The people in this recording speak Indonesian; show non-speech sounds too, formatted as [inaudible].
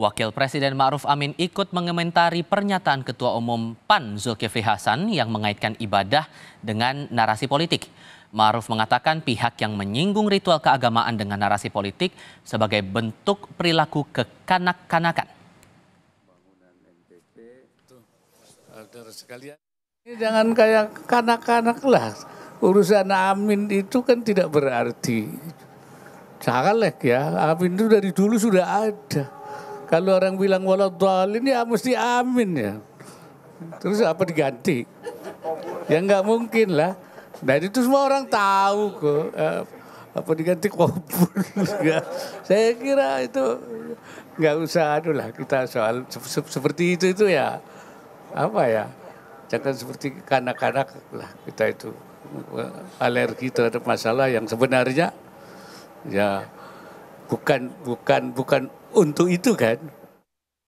Wakil Presiden Ma'ruf Amin ikut mengomentari pernyataan Ketua Umum PAN Zulkifli Hasan yang mengaitkan ibadah dengan narasi politik. Ma'ruf mengatakan pihak yang menyinggung ritual keagamaan dengan narasi politik sebagai bentuk perilaku kekanak-kanakan. Ini Jangan kayak kanak-kanak lah. Urusan amin itu kan tidak berarti. Caleg ya, amin itu dari dulu sudah ada kalau orang bilang waladhalin ya mesti amin ya. Terus apa diganti? Ya nggak mungkin lah. Dan nah, itu semua orang tahu kok. Eh, apa diganti kubur. [laughs] Saya kira itu nggak usah aduh lah kita soal seperti itu itu ya apa ya jangan seperti kanak-kanak lah kita itu eh, alergi terhadap masalah yang sebenarnya ya bukan bukan bukan untuk itu kan